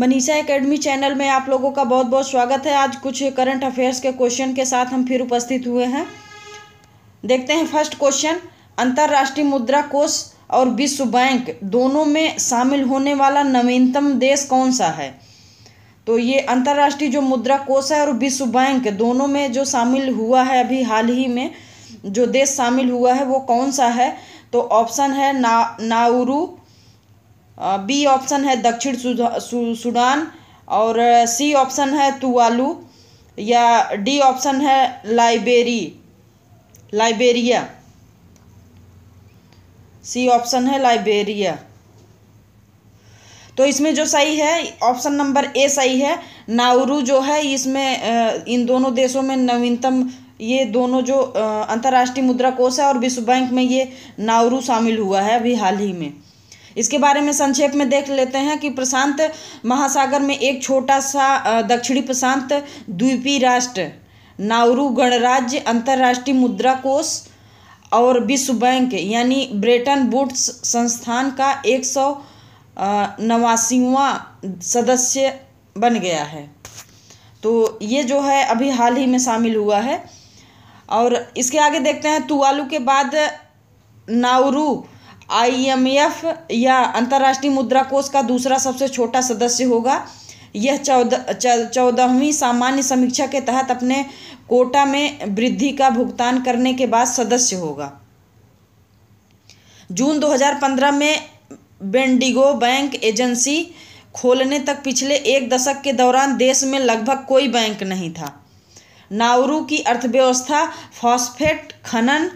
Manisha academy channel में आप लोगों का बहुत बहुत स्वागत है आज कुछ करंट अफेयर्स के क्वेश्चन के साथ हम फिर उपस्थित हुए हैं देखते हैं फर्स्ट क्वेश्चन अंतर्राष्ट्रीय मुद्रा कोष और विश्व बैंक दोनों में शामिल होने वाला नवीनतम देश कौन सा है तो ये अंतर्राष्ट्रीय जो मुद्रा कोष है और विश्व बैंक दोनों में जो शामिल हुआ है अभी हाल ही में जो देश शामिल हुआ है वो कौन सा है तो ऑप्शन है ना नाउरू बी ऑप्शन है दक्षिण सूडान और सी ऑप्शन है तुवालू या डी ऑप्शन है लाइबेरी लाइबेरिया सी ऑप्शन है लाइबेरिया तो इसमें जो सही है ऑप्शन नंबर ए सही है नाउरू जो है इसमें इन दोनों देशों में नवीनतम ये दोनों जो अंतर्राष्ट्रीय मुद्रा कोष है और विश्व बैंक में ये नाउरू शामिल हुआ है अभी हाल ही में इसके बारे में संक्षेप में देख लेते हैं कि प्रशांत महासागर में एक छोटा सा दक्षिणी प्रशांत द्वीपीय राष्ट्र नाउरू गणराज्य अंतर्राष्ट्रीय मुद्रा कोष और विश्व बैंक यानी ब्रेटन बुट्स संस्थान का एक सौ नवासीवाँ सदस्य बन गया है तो ये जो है अभी हाल ही में शामिल हुआ है और इसके आगे देखते हैं तुवालू के बाद नाउरू आईएमएफ या अंतर्राष्ट्रीय मुद्रा कोष का दूसरा सबसे छोटा सदस्य होगा यह चौदह चौदहवीं सामान्य समीक्षा के तहत अपने कोटा में वृद्धि का भुगतान करने के बाद सदस्य होगा जून 2015 में बेंडिगो बैंक एजेंसी खोलने तक पिछले एक दशक के दौरान देश में लगभग कोई बैंक नहीं था नाउरू की अर्थव्यवस्था फॉस्फेट खनन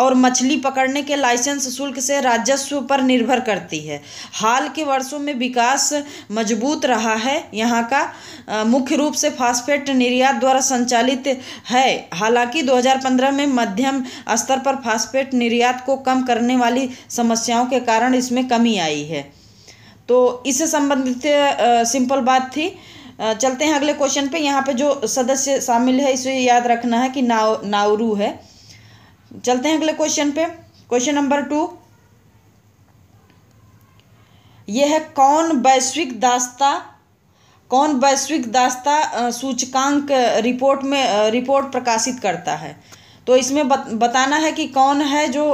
और मछली पकड़ने के लाइसेंस शुल्क से राजस्व पर निर्भर करती है हाल के वर्षों में विकास मजबूत रहा है यहाँ का मुख्य रूप से फास्फेट निर्यात द्वारा संचालित है हालांकि 2015 में मध्यम स्तर पर फास्फेट निर्यात को कम करने वाली समस्याओं के कारण इसमें कमी आई है तो इससे संबंधित सिंपल बात थी चलते हैं अगले क्वेश्चन पे यहाँ पे जो सदस्य शामिल है इसे याद रखना है कि नाव नावरू है चलते हैं अगले क्वेश्चन पे क्वेश्चन नंबर टू यह है कौन वैश्विक दास्ता कौन वैश्विक दास्ता सूचकांक रिपोर्ट में रिपोर्ट प्रकाशित करता है तो इसमें बताना है कि कौन है जो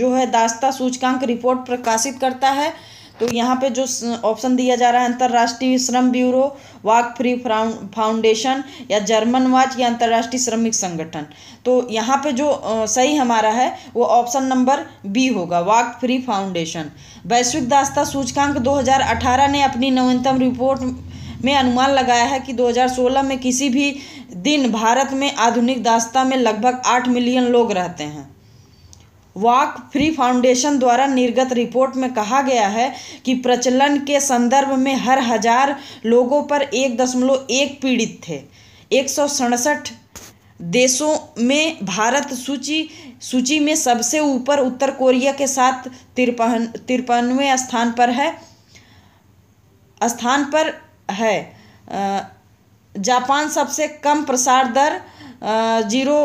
जो है दास्ता सूचकांक रिपोर्ट प्रकाशित करता है तो यहाँ पे जो ऑप्शन दिया जा रहा है अंतर्राष्ट्रीय श्रम ब्यूरो वाक फ्री फाउंडेशन या जर्मन वाच या अंतर्राष्ट्रीय श्रमिक संगठन तो यहाँ पे जो सही हमारा है वो ऑप्शन नंबर बी होगा वाक फ्री फाउंडेशन वैश्विक दास्ता सूचकांक 2018 ने अपनी नवीनतम रिपोर्ट में अनुमान लगाया है कि 2016 में किसी भी दिन भारत में आधुनिक दास्ता में लगभग आठ मिलियन लोग रहते हैं वाक फ्री फाउंडेशन द्वारा निर्गत रिपोर्ट में कहा गया है कि प्रचलन के संदर्भ में हर हजार लोगों पर एक दशमलव एक पीड़ित थे एक सौ सड़सठ देशों में भारत सूची सूची में सबसे ऊपर उत्तर कोरिया के साथ तिरपन तिरपनवें स्थान पर है स्थान पर है जापान सबसे कम प्रसार दर जीरो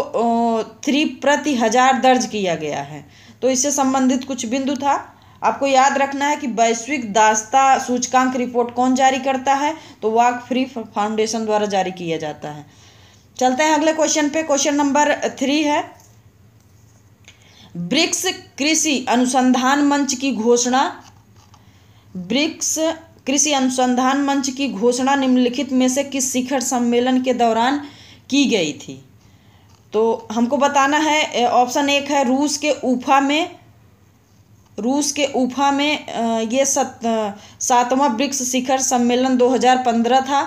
थ्री प्रति हजार दर्ज किया गया है तो इससे संबंधित कुछ बिंदु था आपको याद रखना है कि वैश्विक दास्ता सूचकांक रिपोर्ट कौन जारी करता है तो वाक फ्री फाउंडेशन द्वारा जारी किया जाता है चलते हैं अगले क्वेश्चन पे क्वेश्चन नंबर थ्री है ब्रिक्स कृषि अनुसंधान मंच की घोषणा ब्रिक्स कृषि अनुसंधान मंच की घोषणा निम्नलिखित में से किस शिखर सम्मेलन के दौरान की गई थी तो हमको बताना है ऑप्शन एक है रूस के ऊफा में रूस के ऊफा में ये सत सातवां ब्रिक्स शिखर सम्मेलन 2015 था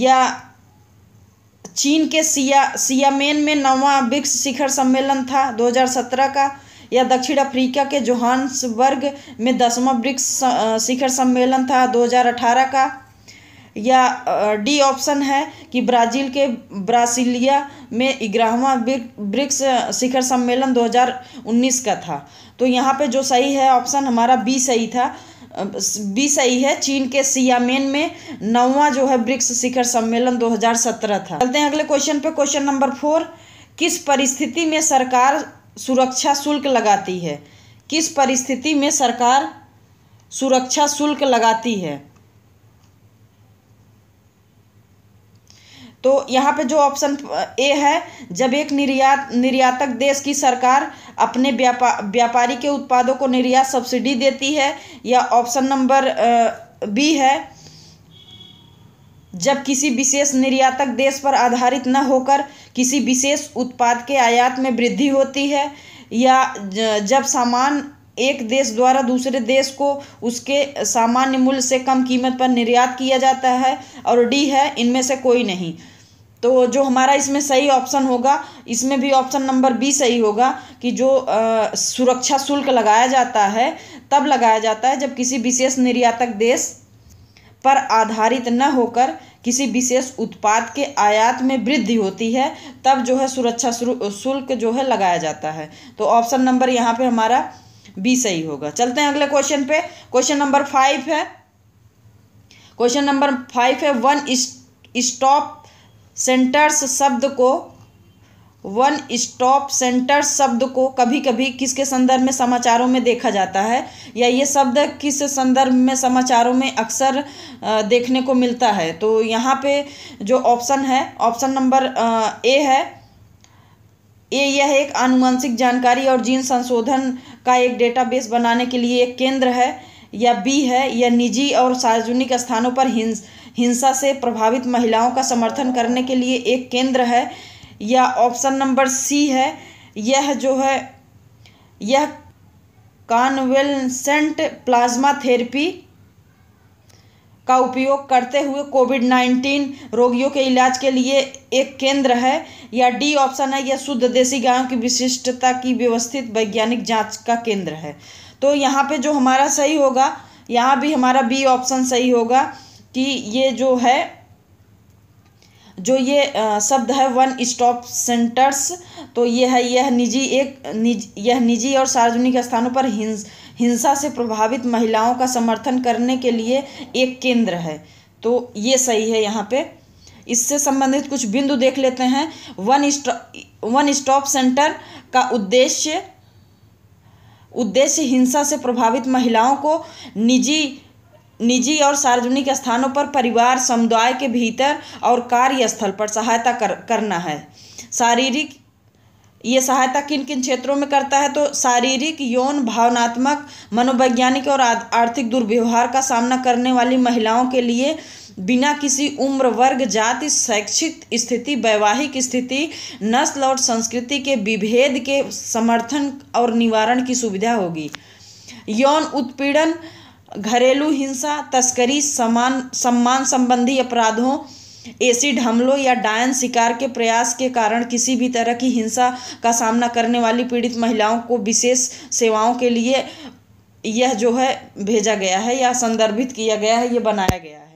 या चीन के सिया सियामेन में नवा ब्रिक्स शिखर सम्मेलन था 2017 का या दक्षिण अफ्रीका के जोहान्सबर्ग में दसवां ब्रिक्स शिखर सम्मेलन था 2018 का या डी ऑप्शन है कि ब्राज़ील के ब्रासिलिया में ग्यारहवा ब्रिक्स शिखर सम्मेलन 2019 का था तो यहाँ पे जो सही है ऑप्शन हमारा बी सही था बी सही है चीन के सियामेन में नौवा जो है ब्रिक्स शिखर सम्मेलन 2017 था चलते हैं अगले क्वेश्चन पे क्वेश्चन नंबर फोर किस परिस्थिति में सरकार सुरक्षा शुल्क लगाती है किस परिस्थिति में सरकार सुरक्षा शुल्क लगाती है तो यहाँ पे जो ऑप्शन ए है जब एक निर्यात निर्यातक देश की सरकार अपने व्यापा व्यापारी के उत्पादों को निर्यात सब्सिडी देती है या ऑप्शन नंबर बी है जब किसी विशेष निर्यातक देश पर आधारित न होकर किसी विशेष उत्पाद के आयात में वृद्धि होती है या जब सामान एक देश द्वारा दूसरे देश को उसके सामान्य मूल्य से कम कीमत पर निर्यात किया जाता है और डी है इनमें से कोई नहीं तो जो हमारा इसमें सही ऑप्शन होगा इसमें भी ऑप्शन नंबर बी सही होगा कि जो आ, सुरक्षा शुल्क लगाया जाता है तब लगाया जाता है जब किसी विशेष निर्यातक देश पर आधारित न होकर किसी विशेष उत्पाद के आयात में वृद्धि होती है तब जो है सुरक्षा शुल्क जो है लगाया जाता है तो ऑप्शन नंबर यहाँ पे हमारा बी सही होगा चलते हैं अगले क्वेश्चन पे क्वेश्चन नंबर फाइव है क्वेश्चन नंबर फाइव है वन स्टॉप सेंटर्स शब्द को वन स्टॉप सेंटर शब्द को कभी कभी किसके संदर्भ में समाचारों में देखा जाता है या ये शब्द किस संदर्भ में समाचारों में अक्सर देखने को मिलता है तो यहाँ पे जो ऑप्शन है ऑप्शन नंबर ए है ए यह एक आनुवंशिक जानकारी और जीन संशोधन का एक डेटाबेस बनाने के लिए एक केंद्र है या बी है यह निजी और सार्वजनिक स्थानों पर हिंस हिंसा से प्रभावित महिलाओं का समर्थन करने के लिए एक केंद्र है या ऑप्शन नंबर सी है यह जो है यह कानवेलसेंट प्लाज्मा थेरेपी का उपयोग करते हुए कोविड नाइन्टीन रोगियों के इलाज के लिए एक केंद्र है या डी ऑप्शन है यह शुद्ध देसी गायों की विशिष्टता की व्यवस्थित वैज्ञानिक जांच का केंद्र है तो यहाँ पे जो हमारा सही होगा यहाँ भी हमारा बी ऑप्शन सही होगा कि ये जो है जो ये शब्द है वन स्टॉप सेंटर्स तो ये है यह निजी एक निज यह निजी और सार्वजनिक स्थानों पर हिंस हिंसा से प्रभावित महिलाओं का समर्थन करने के लिए एक केंद्र है तो ये सही है यहाँ पे इससे संबंधित कुछ बिंदु देख लेते हैं वन वन स्टॉप सेंटर का उद्देश्य उद्देश्य हिंसा से प्रभावित महिलाओं को निजी निजी और सार्वजनिक स्थानों पर परिवार समुदाय के भीतर और कार्यस्थल पर सहायता कर करना है शारीरिक ये सहायता किन किन क्षेत्रों में करता है तो शारीरिक यौन भावनात्मक मनोवैज्ञानिक और आर्थिक दुर्व्यवहार का सामना करने वाली महिलाओं के लिए बिना किसी उम्र वर्ग जाति शैक्षिक स्थिति वैवाहिक स्थिति नस्ल और संस्कृति के विभेद के समर्थन और निवारण की सुविधा होगी यौन उत्पीड़न घरेलू हिंसा तस्करी समान सम्मान संबंधी अपराधों एसिड हमलों या डायन शिकार के प्रयास के कारण किसी भी तरह की हिंसा का सामना करने वाली पीड़ित महिलाओं को विशेष सेवाओं के लिए यह जो है भेजा गया है या संदर्भित किया गया है ये बनाया गया है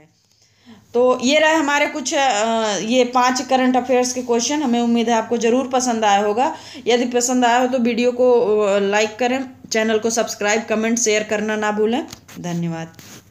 तो ये रहे हमारे कुछ ये पांच करंट अफेयर्स के क्वेश्चन हमें उम्मीद है आपको ज़रूर पसंद आया होगा यदि पसंद आया हो तो वीडियो को लाइक करें चैनल को सब्सक्राइब कमेंट शेयर करना ना भूलें धन्यवाद